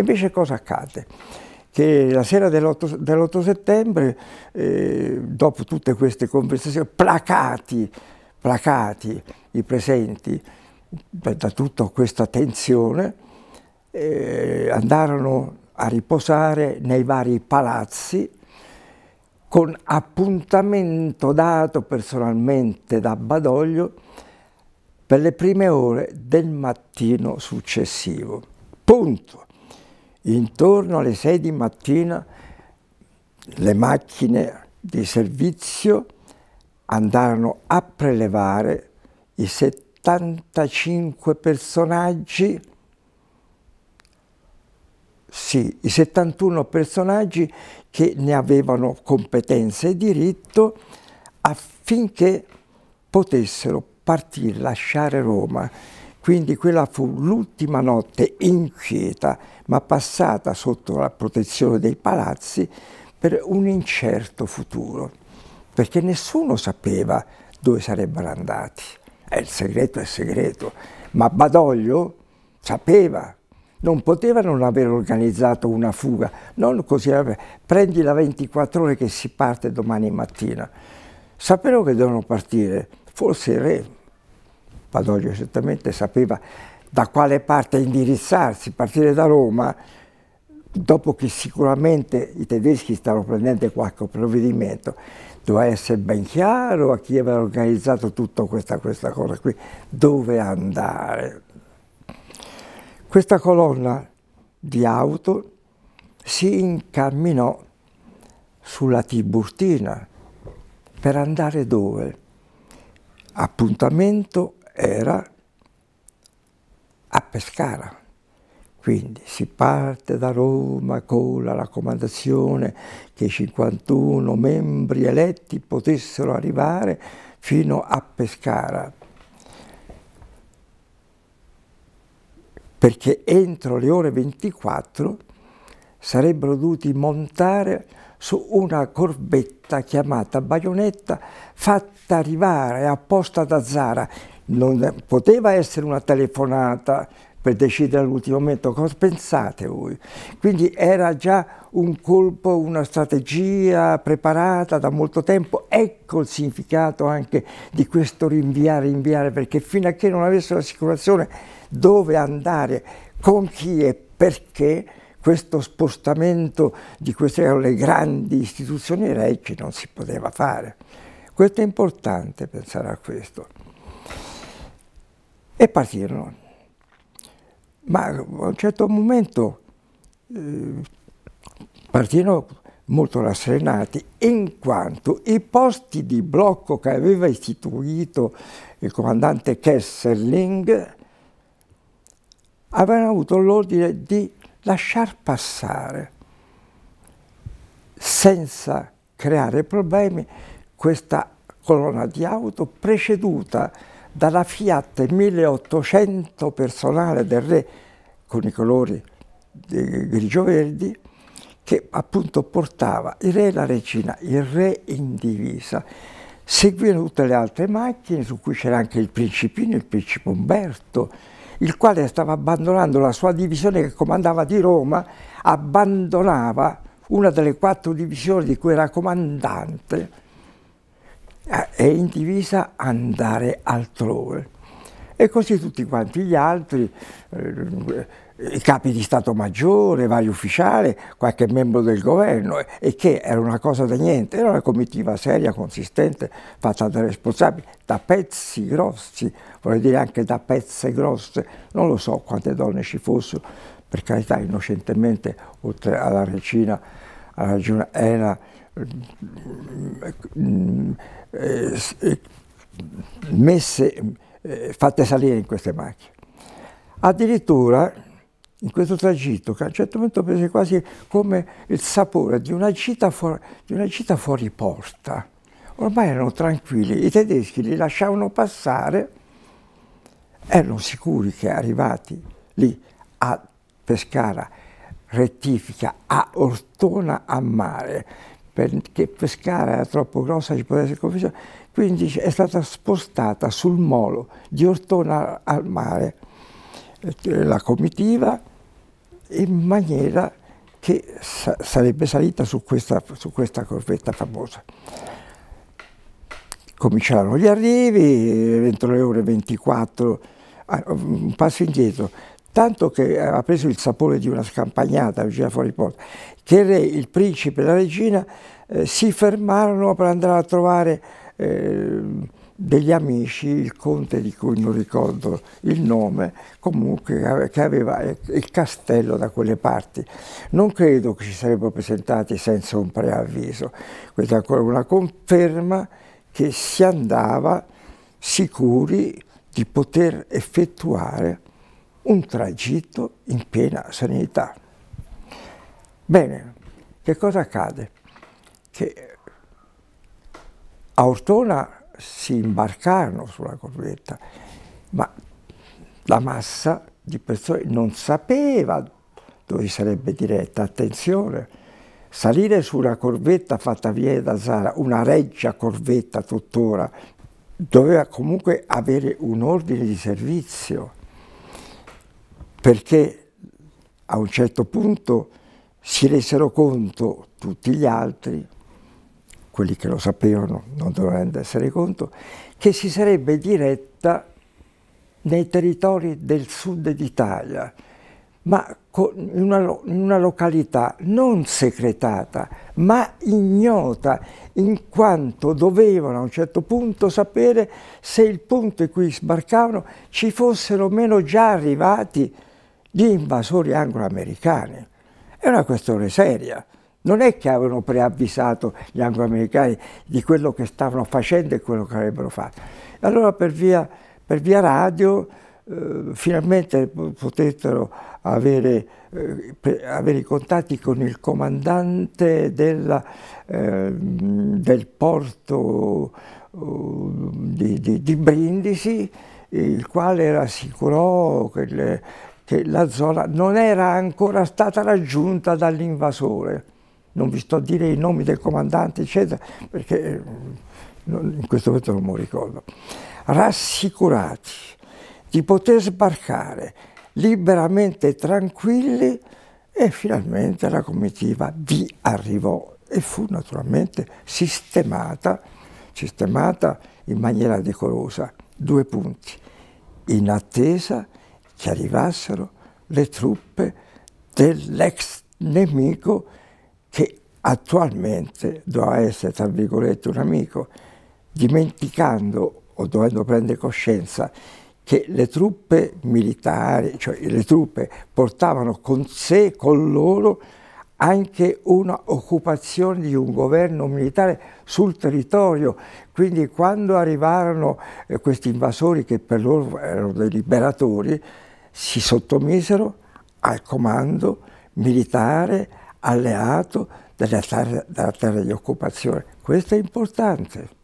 invece cosa accade? Che la sera dell'8 dell settembre, eh, dopo tutte queste conversazioni, placati, placati i presenti da tutta questa tensione, eh, andarono a riposare nei vari palazzi con appuntamento dato personalmente da Badoglio per le prime ore del mattino successivo. Punto. Intorno alle 6 di mattina le macchine di servizio andarono a prelevare i 75 personaggi, sì, i 71 personaggi che ne avevano competenza e diritto affinché potessero partire, lasciare Roma. Quindi quella fu l'ultima notte inquieta, ma passata sotto la protezione dei palazzi per un incerto futuro, perché nessuno sapeva dove sarebbero andati. Eh, il segreto è segreto, ma Badoglio sapeva, non poteva non aver organizzato una fuga, non così, prendi la 24 ore che si parte domani mattina. Sapevano che dovevano partire, forse il re Badoglio certamente sapeva da quale parte indirizzarsi, partire da Roma, dopo che sicuramente i tedeschi stavano prendendo qualche provvedimento, doveva essere ben chiaro a chi aveva organizzato tutta questa, questa cosa qui, dove andare. Questa colonna di auto si incamminò sulla Tiburtina per andare dove? Appuntamento era a Pescara. Quindi si parte da Roma con la raccomandazione che i 51 membri eletti potessero arrivare fino a Pescara, perché entro le ore 24 sarebbero dovuti montare su una corbetta chiamata baionetta fatta arrivare apposta da Zara non poteva essere una telefonata per decidere all'ultimo momento cosa pensate voi. Quindi era già un colpo, una strategia preparata da molto tempo. Ecco il significato anche di questo rinviare, rinviare, perché fino a che non avessero l'assicurazione dove andare, con chi e perché, questo spostamento di queste le grandi istituzioni ereche non si poteva fare. Questo è importante pensare a questo e partirono. Ma a un certo momento eh, partirono molto rasserenati in quanto i posti di blocco che aveva istituito il comandante Kesserling avevano avuto l'ordine di lasciar passare senza creare problemi questa colonna di auto preceduta dalla Fiat 1800 personale del re con i colori eh, grigio-verdi che appunto portava il re e la regina, il re in divisa. Seguivano tutte le altre macchine su cui c'era anche il principino, il principe Umberto, il quale stava abbandonando la sua divisione che comandava di Roma, abbandonava una delle quattro divisioni di cui era comandante eh, è in divisa andare altrove. E così tutti quanti gli altri, eh, i capi di Stato Maggiore, vari ufficiali, qualche membro del governo, e che era una cosa da niente, era una comitiva seria, consistente, fatta da responsabili, da pezzi grossi, vorrei dire anche da pezze grosse, non lo so quante donne ci fossero, per carità innocentemente, oltre alla regina era mm, mm, mm, eh, eh, messe eh, fatte salire in queste macchine. Addirittura in questo tragitto che a un certo punto prese quasi come il sapore di una gita, fuori, di una gita fuori porta. Ormai erano tranquilli, i tedeschi li lasciavano passare, erano sicuri che arrivati lì a Pescara rettifica a Ortona a mare, perché Pescara era troppo grossa, ci poteva essere confusione, quindi è stata spostata sul molo di Ortona al mare eh, la comitiva in maniera che sa sarebbe salita su questa, su questa corvetta famosa. Cominciarono gli arrivi, eh, entro le ore 24, ah, un passo indietro, tanto che ha preso il sapore di una scampagnata vicino fuori porta, che il re, il principe e la regina eh, si fermarono per andare a trovare eh, degli amici, il conte di cui non ricordo il nome, comunque che aveva eh, il castello da quelle parti. Non credo che ci sarebbero presentati senza un preavviso. Questa è ancora una conferma che si andava sicuri di poter effettuare un tragitto in piena serenità. Bene, che cosa accade? Che a Ortona si imbarcarono sulla corvetta, ma la massa di persone non sapeva dove sarebbe diretta. Attenzione, salire su una corvetta fatta via da Zara, una reggia corvetta tuttora, doveva comunque avere un ordine di servizio perché a un certo punto si resero conto tutti gli altri, quelli che lo sapevano non dovevano essere conto, che si sarebbe diretta nei territori del sud d'Italia, ma in una, in una località non secretata, ma ignota, in quanto dovevano a un certo punto sapere se il punto in cui sbarcavano ci fossero meno già arrivati gli invasori angloamericani. È una questione seria. Non è che avevano preavvisato gli angloamericani di quello che stavano facendo e quello che avrebbero fatto. Allora per via, per via radio eh, finalmente potettero avere, eh, avere, i contatti con il comandante della, eh, del porto eh, di, di, di Brindisi, il quale rassicurò che le, che la zona non era ancora stata raggiunta dall'invasore. Non vi sto a dire i nomi del comandante, eccetera, perché eh, in questo momento non me lo ricordo. Rassicurati di poter sbarcare liberamente tranquilli e finalmente la comitiva vi arrivò e fu naturalmente sistemata, sistemata in maniera decorosa. Due punti, in attesa che arrivassero le truppe dell'ex nemico che attualmente doveva essere, tra virgolette, un amico, dimenticando o dovendo prendere coscienza che le truppe militari, cioè le truppe, portavano con sé, con loro, anche un'occupazione di un governo militare sul territorio. Quindi quando arrivarono eh, questi invasori, che per loro erano dei liberatori, si sottomisero al comando militare alleato della terra, della terra di occupazione. Questo è importante.